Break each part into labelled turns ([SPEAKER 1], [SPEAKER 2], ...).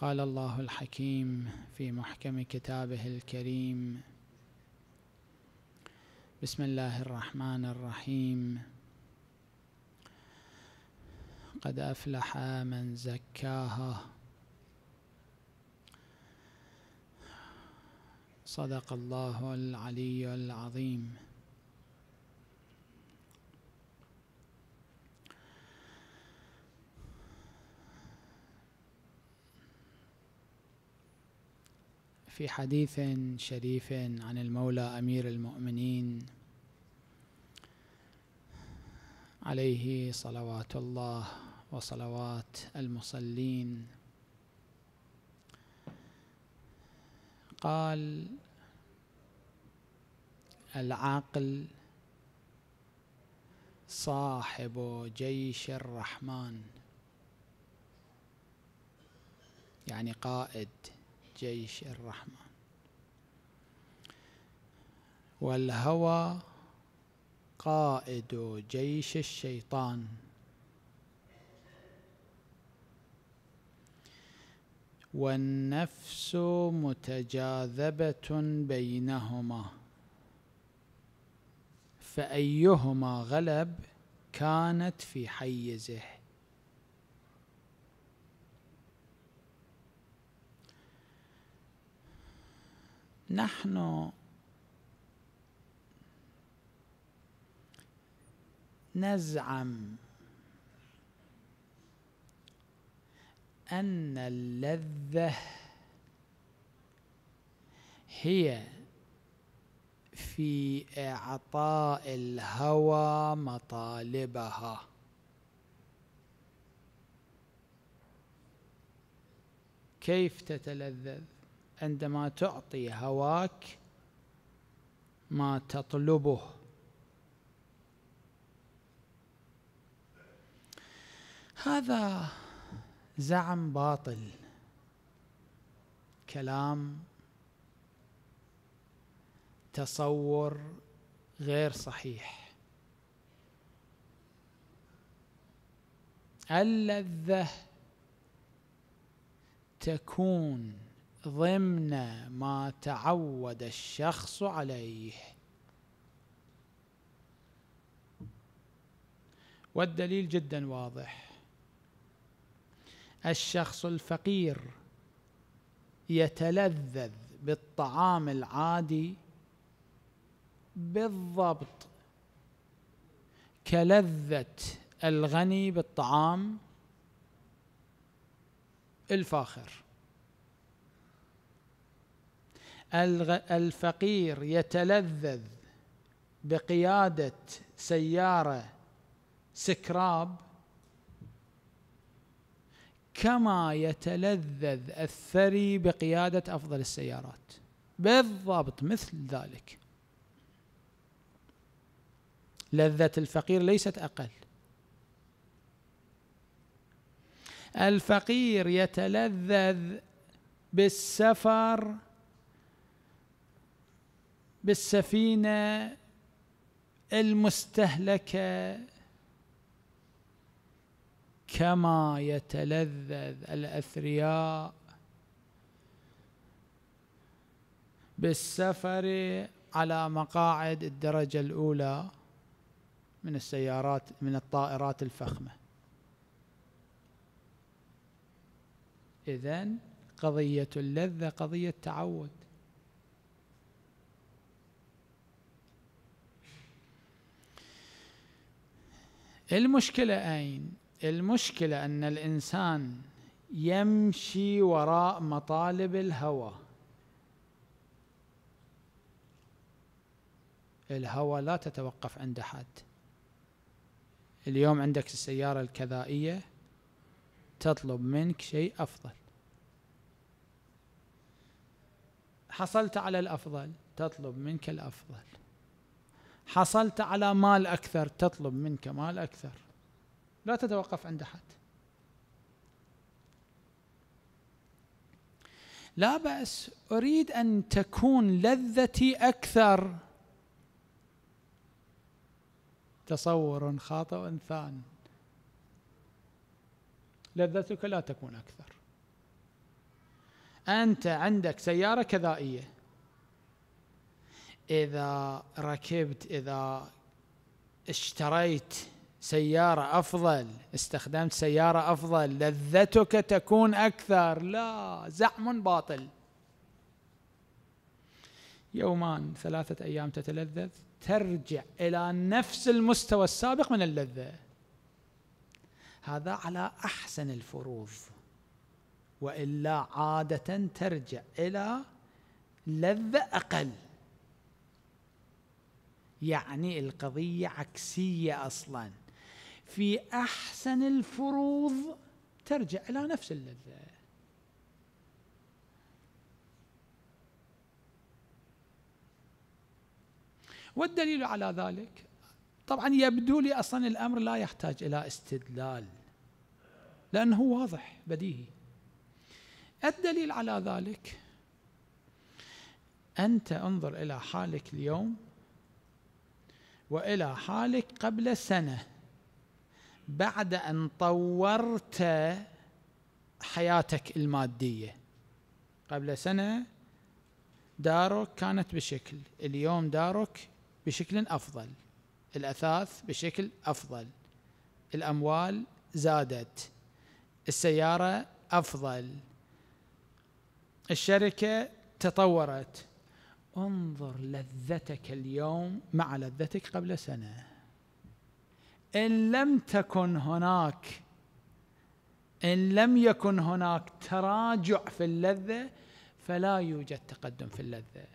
[SPEAKER 1] قال الله الحكيم في محكم كتابه الكريم بسم الله الرحمن الرحيم قد أفلح من زكاها صدق الله العلي العظيم في حديث شريف عن المولى امير المؤمنين عليه صلوات الله وصلوات المصلين قال العقل صاحب جيش الرحمن يعني قائد جيش الرحمن والهوى قائد جيش الشيطان والنفس متجاذبة بينهما فأيهما غلب كانت في حيزه نحن نزعم ان اللذه هي في اعطاء الهوى مطالبها كيف تتلذذ عندما تعطي هواك ما تطلبه هذا زعم باطل كلام تصور غير صحيح اللذه تكون ضمن ما تعود الشخص عليه والدليل جدا واضح الشخص الفقير يتلذذ بالطعام العادي بالضبط كلذة الغني بالطعام الفاخر الفقير يتلذذ بقيادة سيارة سكراب كما يتلذذ الثري بقيادة أفضل السيارات بالضبط مثل ذلك لذة الفقير ليست أقل الفقير يتلذذ بالسفر بالسفينه المستهلكه كما يتلذذ الاثرياء بالسفر على مقاعد الدرجه الاولى من السيارات من الطائرات الفخمه اذن قضيه اللذه قضيه تعود المشكلة أين؟ المشكلة أن الإنسان يمشي وراء مطالب الهوى الهوى لا تتوقف عند حد اليوم عندك السيارة الكذائية تطلب منك شيء أفضل حصلت على الأفضل تطلب منك الأفضل حصلت على مال أكثر تطلب منك مال أكثر لا تتوقف عند حد لا بأس أريد أن تكون لذتي أكثر تصور خاطئ ثان لذتك لا تكون أكثر أنت عندك سيارة كذائية إذا ركبت إذا اشتريت سيارة أفضل استخدمت سيارة أفضل لذتك تكون أكثر لا زعم باطل يومان ثلاثة أيام تتلذذ ترجع إلى نفس المستوى السابق من اللذة هذا على أحسن الفروض وإلا عادة ترجع إلى لذة أقل يعني القضية عكسية أصلا في أحسن الفروض ترجع إلى نفس اللذة والدليل على ذلك طبعا يبدو لي أصلا الأمر لا يحتاج إلى استدلال لأنه واضح بديهي الدليل على ذلك أنت انظر إلى حالك اليوم والى حالك قبل سنه بعد ان طورت حياتك الماديه قبل سنه دارك كانت بشكل اليوم دارك بشكل افضل الاثاث بشكل افضل الاموال زادت السياره افضل الشركه تطورت انظر لذتك اليوم مع لذتك قبل سنه ان لم تكن هناك ان لم يكن هناك تراجع في اللذه فلا يوجد تقدم في اللذه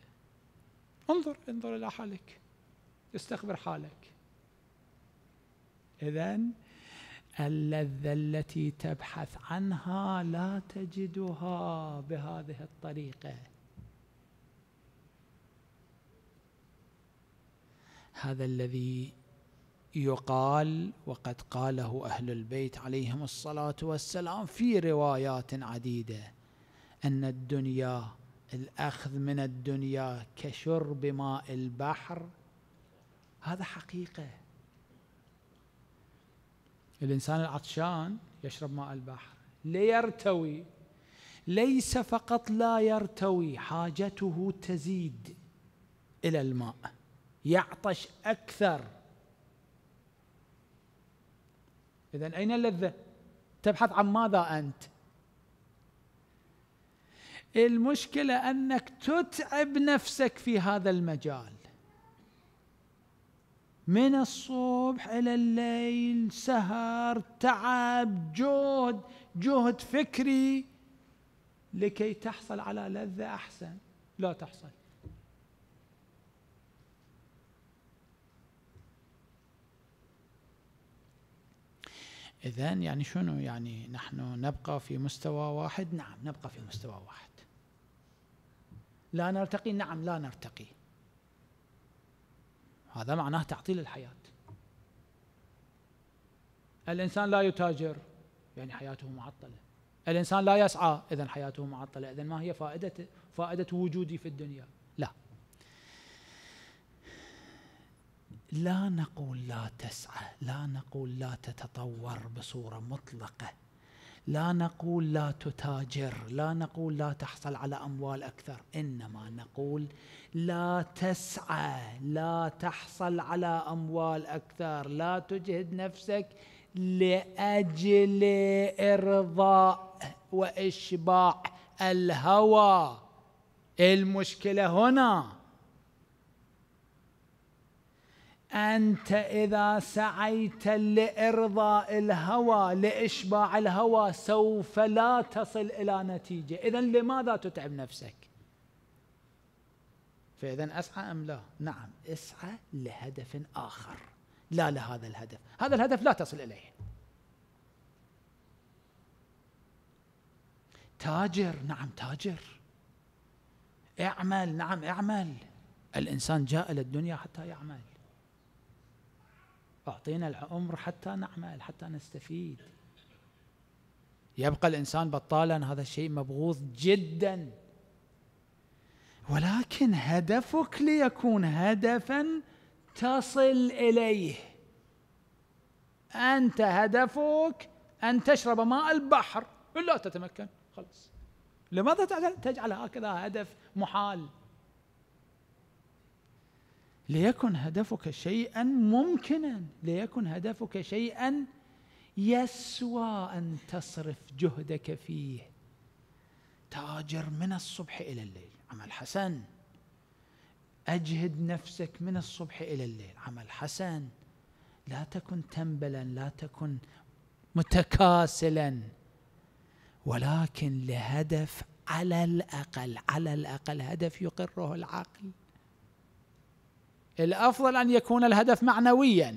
[SPEAKER 1] انظر انظر الى حالك استخبر حالك اذا اللذه التي تبحث عنها لا تجدها بهذه الطريقه هذا الذي يقال وقد قاله أهل البيت عليهم الصلاة والسلام في روايات عديدة أن الدنيا الأخذ من الدنيا كشرب ماء البحر هذا حقيقة الإنسان العطشان يشرب ماء البحر ليرتوي ليس فقط لا يرتوي حاجته تزيد إلى الماء يعطش اكثر اذا اين اللذه تبحث عن ماذا انت المشكله انك تتعب نفسك في هذا المجال من الصبح الى الليل سهر تعب جهد جهد فكري لكي تحصل على لذه احسن لا تحصل إذا يعني شنو يعني نحن نبقى في مستوى واحد نعم نبقى في مستوى واحد لا نرتقي نعم لا نرتقي هذا معناه تعطيل الحياة الإنسان لا يتاجر يعني حياته معطلة الإنسان لا يسعى إذا حياته معطلة إذا ما هي فائدة فائدة وجودي في الدنيا لا لا نقول لا تسعى لا نقول لا تتطور بصوره مطلقه لا نقول لا تتاجر لا نقول لا تحصل على اموال اكثر انما نقول لا تسعى لا تحصل على اموال اكثر لا تجهد نفسك لاجل ارضاء واشباع الهوى المشكله هنا أنت إذا سعيت لإرضاء الهوى لإشباع الهوى سوف لا تصل إلى نتيجة إذا لماذا تتعب نفسك فإذا أسعى أم لا نعم اسعى لهدف آخر لا لهذا الهدف هذا الهدف لا تصل إليه تاجر نعم تاجر اعمل نعم اعمل الإنسان جاء إلى الدنيا حتى يعمل أعطينا العمر حتى نعمل حتى نستفيد يبقى الإنسان بطالا هذا الشيء مبغوض جدا ولكن هدفك ليكون هدفا تصل إليه أنت هدفك أن تشرب ماء البحر إلا تتمكن خلص لماذا تجعل هكذا هدف محال ليكن هدفك شيئا ممكنا ليكن هدفك شيئا يسوى ان تصرف جهدك فيه تاجر من الصبح الى الليل عمل حسن اجهد نفسك من الصبح الى الليل عمل حسن لا تكن تنبلا لا تكن متكاسلا ولكن لهدف على الاقل على الاقل هدف يقره العقل الافضل ان يكون الهدف معنويا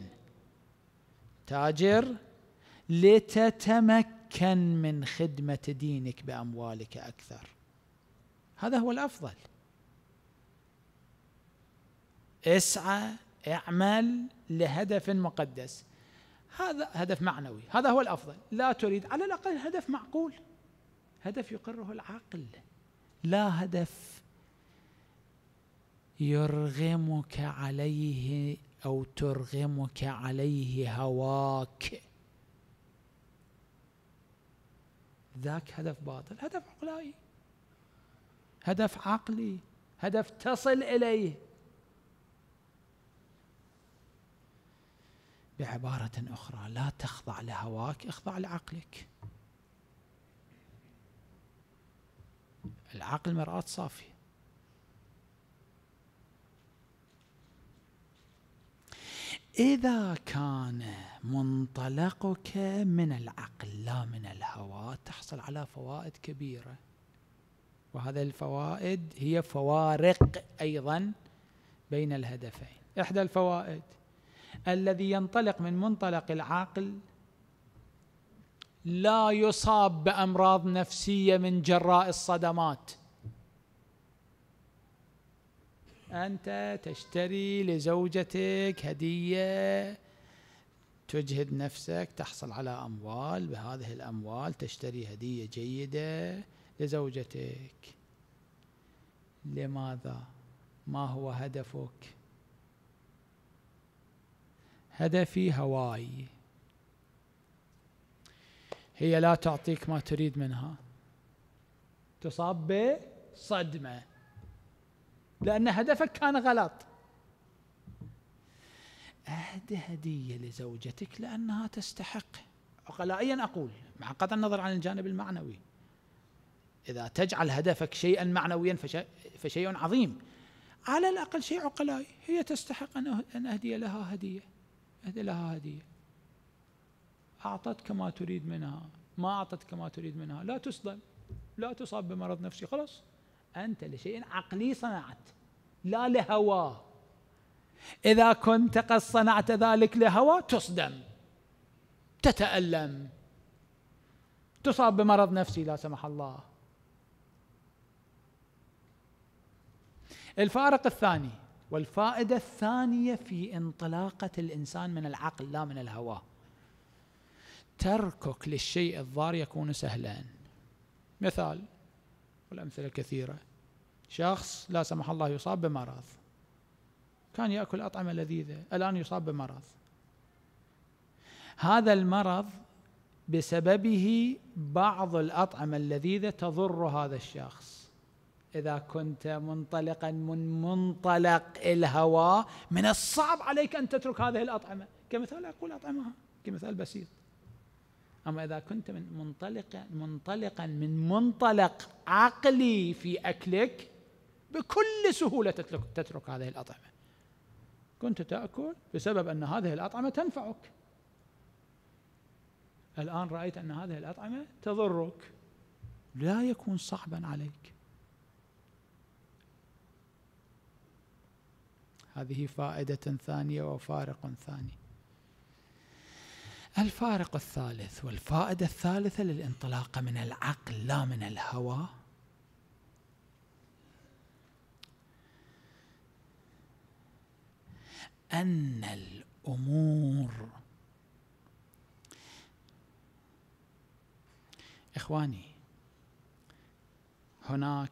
[SPEAKER 1] تاجر لتتمكن من خدمه دينك باموالك اكثر هذا هو الافضل اسعى اعمل لهدف مقدس هذا هدف معنوي هذا هو الافضل لا تريد على الاقل هدف معقول هدف يقره العقل لا هدف يرغمك عليه او ترغمك عليه هواك ذاك هدف باطل هدف عقلائي هدف عقلي هدف تصل اليه بعباره اخرى لا تخضع لهواك اخضع لعقلك العقل مراه صافيه إذا كان منطلقك من العقل لا من الهوى تحصل على فوائد كبيرة وهذه الفوائد هي فوارق أيضا بين الهدفين إحدى الفوائد الذي ينطلق من منطلق العقل لا يصاب بأمراض نفسية من جراء الصدمات أنت تشتري لزوجتك هدية تجهد نفسك تحصل على أموال بهذه الأموال تشتري هدية جيدة لزوجتك لماذا؟ ما هو هدفك؟ هدفي هواي هي لا تعطيك ما تريد منها تصاب بصدمه لأن هدفك كان غلط أهدي هدية لزوجتك لأنها تستحق عقلائيا أقول مع قطع النظر عن الجانب المعنوي إذا تجعل هدفك شيئا معنويا فشيء عظيم على الأقل شيء عقلائي هي تستحق أن أه-، أهدي لها هدية أهدي لها هدية أعطتك ما تريد منها ما أعطتك ما تريد منها لا تصدم لا تصاب بمرض نفسي خلاص أنت لشيء عقلي صنعت لا لهوى إذا كنت قد صنعت ذلك لهوى تصدم تتألم تصاب بمرض نفسي لا سمح الله الفارق الثاني والفائدة الثانية في انطلاقة الإنسان من العقل لا من الهوى تركك للشيء الضار يكون سهلا مثال والأمثلة كثيرة شخص لا سمح الله يصاب بمرض كان يأكل أطعمة لذيذة الآن يصاب بمرض هذا المرض بسببه بعض الأطعمة اللذيذة تضر هذا الشخص إذا كنت منطلقا من منطلق الهوى من الصعب عليك أن تترك هذه الأطعمة كمثال أقول أطعمها كمثال بسيط أما إذا كنت من منطلقا منطلقا من منطلق عقلي في أكلك بكل سهولة تترك, تترك هذه الأطعمة كنت تأكل بسبب أن هذه الأطعمة تنفعك الآن رأيت أن هذه الأطعمة تضرك لا يكون صعبا عليك هذه فائدة ثانية وفارق ثاني الفارق الثالث والفائدة الثالثة للانطلاق من العقل لا من الهوى أن الأمور إخواني هناك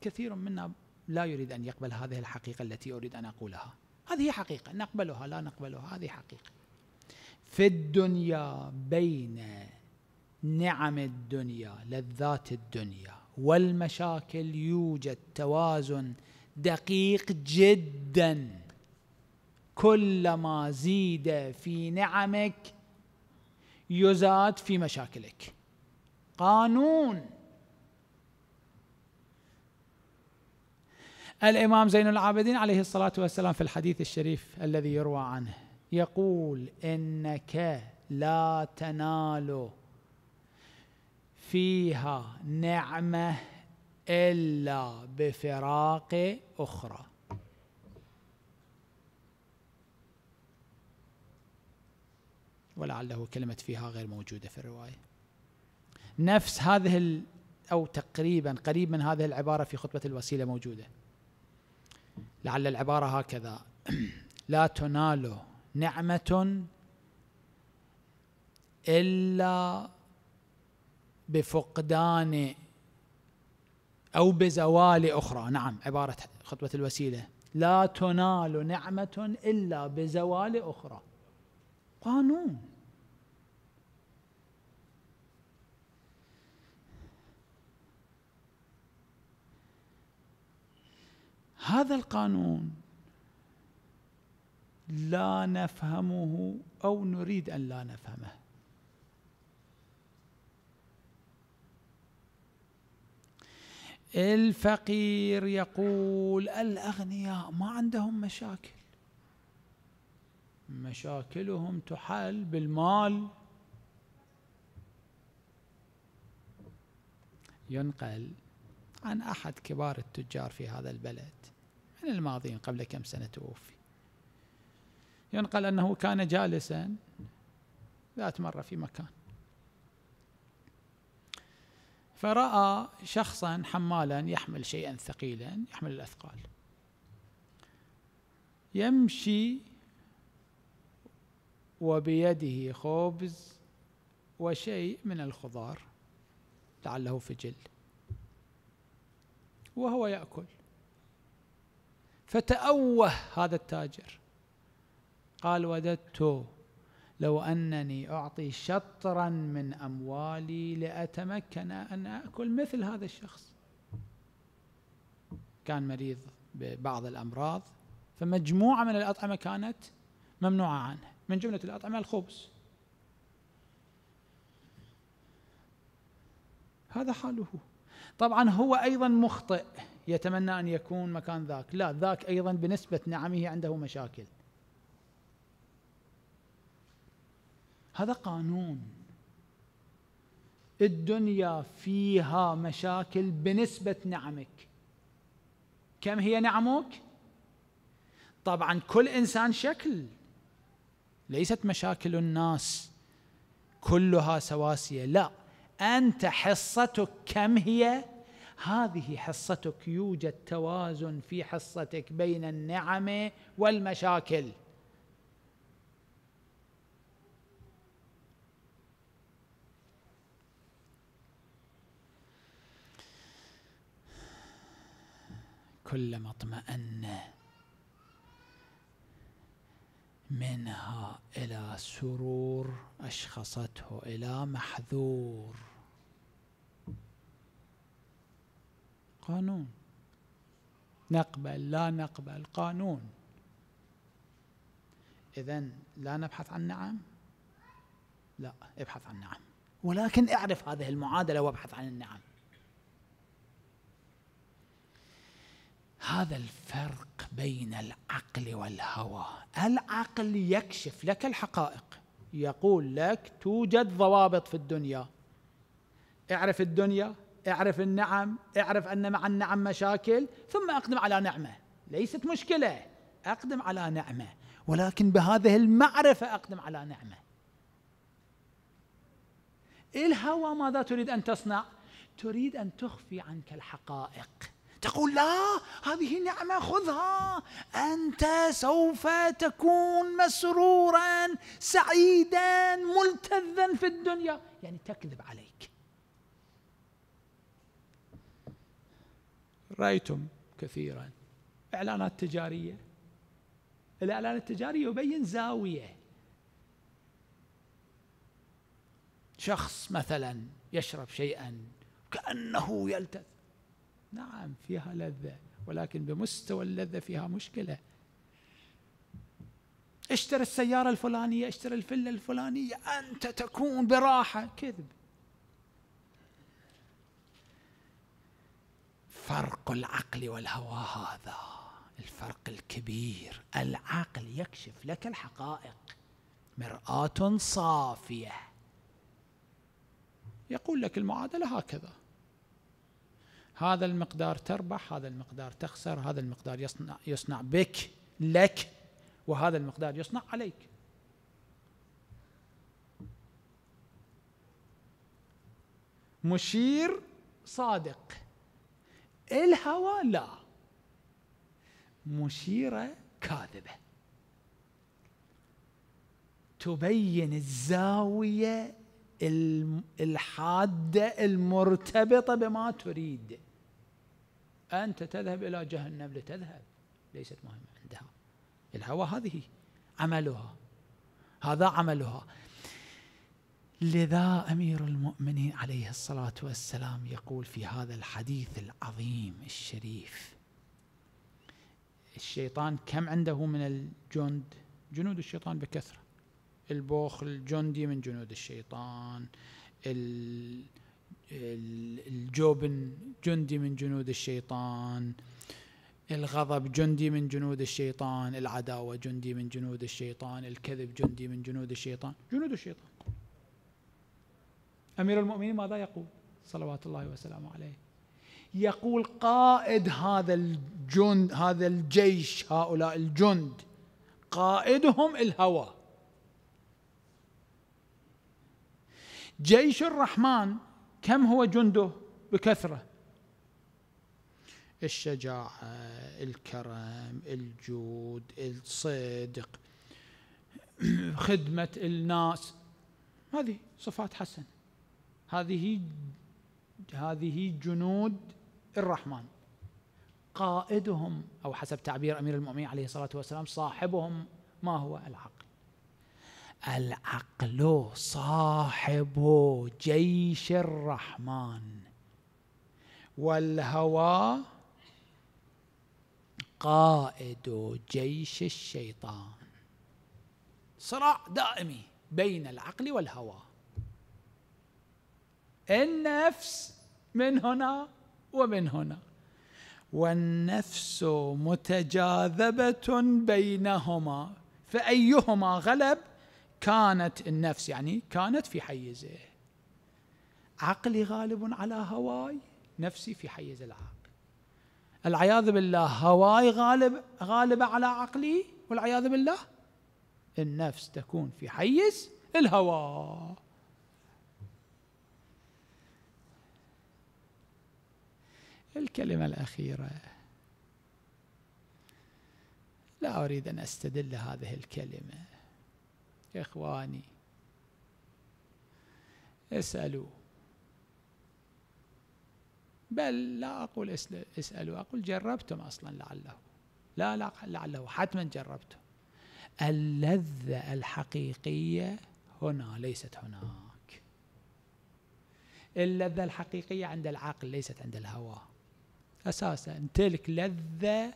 [SPEAKER 1] كثير منا لا يريد أن يقبل هذه الحقيقة التي أريد أن أقولها هذه حقيقة نقبلها لا نقبلها هذه حقيقة في الدنيا بين نعم الدنيا لذات الدنيا والمشاكل يوجد توازن دقيق جدا كلما زيد في نعمك يزاد في مشاكلك قانون الامام زين العابدين عليه الصلاه والسلام في الحديث الشريف الذي يروى عنه يقول انك لا تنال فيها نعمه الا بفراق اخرى ولعله كلمه فيها غير موجوده في الروايه نفس هذه او تقريبا قريب من هذه العباره في خطبه الوسيله موجوده لعل العباره هكذا لا تنال نعمه الا بفقدان او بزوال اخرى نعم عباره خطبه الوسيله لا تنال نعمه الا بزوال اخرى قانون هذا القانون لا نفهمه او نريد ان لا نفهمه الفقير يقول الاغنياء ما عندهم مشاكل مشاكلهم تحل بالمال ينقل عن احد كبار التجار في هذا البلد من الماضيين قبل كم سنه توفي ينقل أنه كان جالسا ذات مرة في مكان فرأى شخصا حمالا يحمل شيئا ثقيلا يحمل الأثقال يمشي وبيده خبز وشيء من الخضار لعله فجل وهو ياكل فتاوه هذا التاجر قال وددت لو أنني أعطي شطرا من أموالي لأتمكن أن أكل مثل هذا الشخص كان مريض ببعض الأمراض فمجموعة من الأطعمة كانت ممنوعة عنه من جملة الأطعمة الخبز هذا حاله طبعا هو أيضا مخطئ يتمنى أن يكون مكان ذاك لا ذاك أيضا بنسبة نعمه عنده مشاكل هذا قانون الدنيا فيها مشاكل بنسبة نعمك كم هي نعمك؟ طبعا كل إنسان شكل ليست مشاكل الناس كلها سواسية لا أنت حصتك كم هي؟ هذه حصتك يوجد توازن في حصتك بين النعم والمشاكل كلما اطمأن منها إلى سرور أشخصته إلى محذور قانون نقبل لا نقبل قانون إذا لا نبحث عن نعم لا ابحث عن نعم ولكن اعرف هذه المعادلة وابحث عن النعم هذا الفرق بين العقل والهوى العقل يكشف لك الحقائق يقول لك توجد ضوابط في الدنيا اعرف الدنيا اعرف النعم اعرف ان مع النعم مشاكل ثم اقدم على نعمه ليست مشكله اقدم على نعمه ولكن بهذه المعرفه اقدم على نعمه إيه الهوى ماذا تريد ان تصنع تريد ان تخفي عنك الحقائق تقول لا هذه نعمة خذها أنت سوف تكون مسرورا سعيدا ملتذا في الدنيا يعني تكذب عليك رأيتم كثيرا إعلانات تجارية الإعلان التجاري يبين زاوية شخص مثلا يشرب شيئا كأنه يلتذ نعم فيها لذة ولكن بمستوى اللذة فيها مشكلة اشتري السيارة الفلانية اشتري الفلة الفلانية أنت تكون براحة كذب فرق العقل والهوى هذا الفرق الكبير العقل يكشف لك الحقائق مرآة صافية يقول لك المعادلة هكذا هذا المقدار تربح هذا المقدار تخسر هذا المقدار يصنع, يصنع بك لك وهذا المقدار يصنع عليك مشير صادق الهوى لا مشيرة كاذبة تبين الزاوية الحادة المرتبطة بما تريد أنت تذهب إلى جهنم لتذهب ليست مهمة عندها الهوى هذه عملها هذا عملها لذا أمير المؤمنين عليه الصلاة والسلام يقول في هذا الحديث العظيم الشريف الشيطان كم عنده من الجند جنود الشيطان بكثرة البوخ الجندي من جنود الشيطان الجبن جندي من جنود الشيطان الغضب جندي من جنود الشيطان العداوة جندي من جنود الشيطان الكذب جندي من جنود الشيطان جنود الشيطان أمير المؤمنين ماذا يقول صلوات الله وسلامه عليه يقول قائد هذا الجند هذا الجيش هؤلاء الجند قائدهم الهوى جيش الرحمن كم هو جنده بكثره الشجاعه الكرم الجود الصدق خدمه الناس هذه صفات حسن هذه هذه جنود الرحمن قائدهم او حسب تعبير امير المؤمنين عليه الصلاه والسلام صاحبهم ما هو العقل العقل صاحب جيش الرحمن والهوى قائد جيش الشيطان صراع دائمي بين العقل والهوى النفس من هنا ومن هنا والنفس متجاذبه بينهما فايهما غلب كانت النفس يعني كانت في حيزه إيه؟ عقلي غالب على هواي نفسي في حيز العقل العياذ بالله هواي غالب غالب على عقلي والعياذ بالله النفس تكون في حيز الهوى الكلمة الأخيرة لا أريد أن أستدل هذه الكلمة إخواني اسألوا بل لا أقول اسألوا أقول جربتم أصلا لعله لا, لا لعله حتما جربتم اللذة الحقيقية هنا ليست هناك اللذة الحقيقية عند العقل ليست عند الهوى أساسا تلك لذة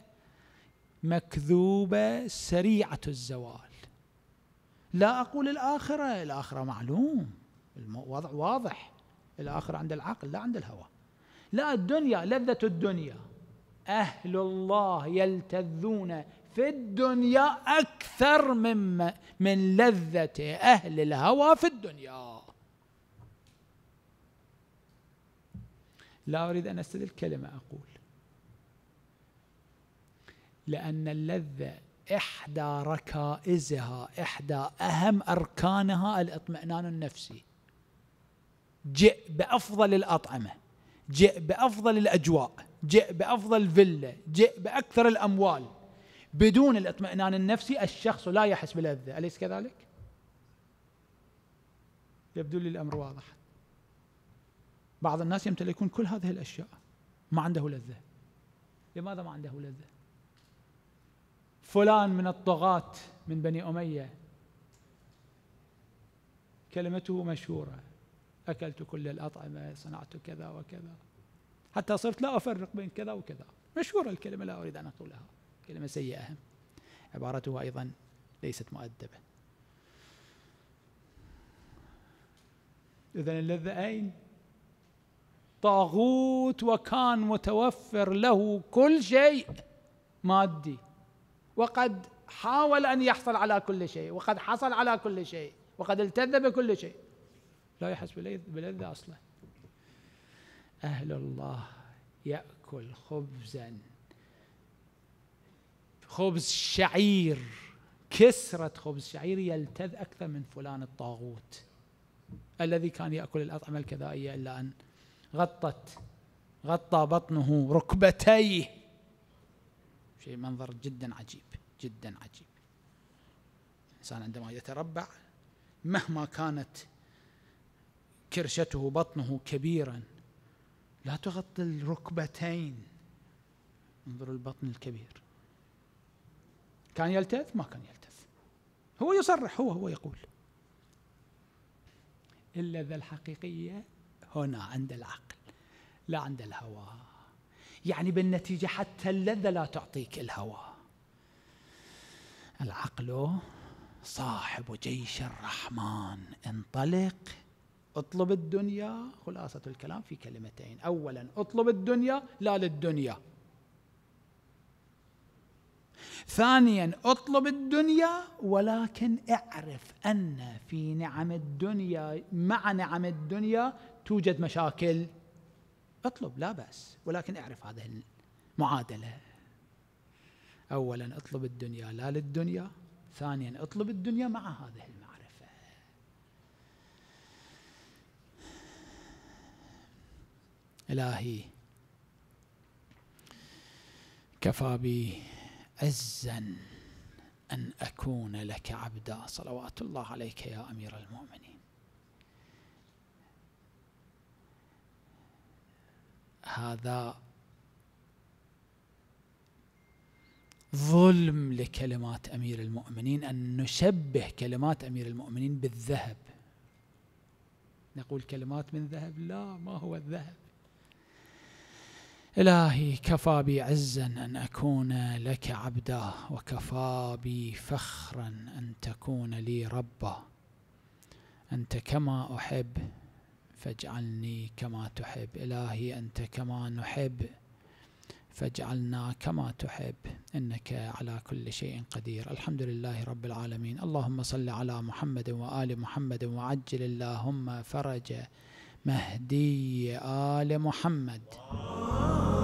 [SPEAKER 1] مكذوبة سريعة الزوال لا أقول الآخرة الآخرة معلوم الوضع واضح الآخرة عند العقل لا عند الهوى لا الدنيا لذة الدنيا أهل الله يلتذون في الدنيا أكثر مما من لذة أهل الهوى في الدنيا لا أريد أن أستدل كلمة أقول لأن اللذة إحدى ركائزها إحدى أهم أركانها الإطمئنان النفسي جئ بأفضل الأطعمة جئ بأفضل الأجواء جئ بأفضل فيلا جئ بأكثر الأموال بدون الاطمئنان النفسي الشخص لا يحس بلذة أليس كذلك؟ يبدو لي الأمر واضح بعض الناس يمتلكون كل هذه الأشياء ما عنده لذة لماذا ما عنده لذة؟ فلان من الطغاة من بني أمية كلمته مشهورة أكلت كل الأطعمة صنعت كذا وكذا حتى صرت لا أفرق بين كذا وكذا مشهورة الكلمة لا أريد أن أقولها كلمة سيئة عبارته أيضا ليست مؤدبة إذا اللذة أين؟ طاغوت وكان متوفر له كل شيء مادي وقد حاول ان يحصل على كل شيء وقد حصل على كل شيء وقد التذ بكل شيء لا يحس بلذه اصلا اهل الله ياكل خبزا خبز شعير كسرة خبز شعير يلتذ أكثر من فلان الطاغوت الذي كان يأكل الأطعمة الكذائية إلا أن غطت غطى بطنه ركبتيه شيء منظر جدا عجيب جدا عجيب الإنسان عندما يتربع مهما كانت كرشته بطنه كبيرا لا تغطي الركبتين انظر البطن الكبير كان يلتف ما كان يلتف هو يصرح هو هو يقول اللذة الحقيقية هنا عند العقل لا عند الهوى يعني بالنتيجة حتى اللذة لا تعطيك الهوى العقل صاحب جيش الرحمن انطلق اطلب الدنيا خلاصة الكلام في كلمتين أولا اطلب الدنيا لا للدنيا ثانيا اطلب الدنيا ولكن اعرف أن في نعم الدنيا مع نعم الدنيا توجد مشاكل اطلب لا بأس ولكن اعرف هذه المعادلة أولا اطلب الدنيا لا للدنيا ثانيا اطلب الدنيا مع هذه المعرفة إلهي كفى بي عزا أن أكون لك عبدا صلوات الله عليك يا أمير المؤمنين هذا ظلم لكلمات امير المؤمنين ان نشبه كلمات امير المؤمنين بالذهب نقول كلمات من ذهب لا ما هو الذهب الهي كفى بي عزا ان اكون لك عبدا وكفى بي فخرا ان تكون لي ربا انت كما احب فاجعلني كما تحب إلهي أنت كما نحب فاجعلنا كما تحب إنك على كل شيء قدير الحمد لله رب العالمين اللهم صل على محمد وآل محمد وعجل اللهم فرج مهدي آل محمد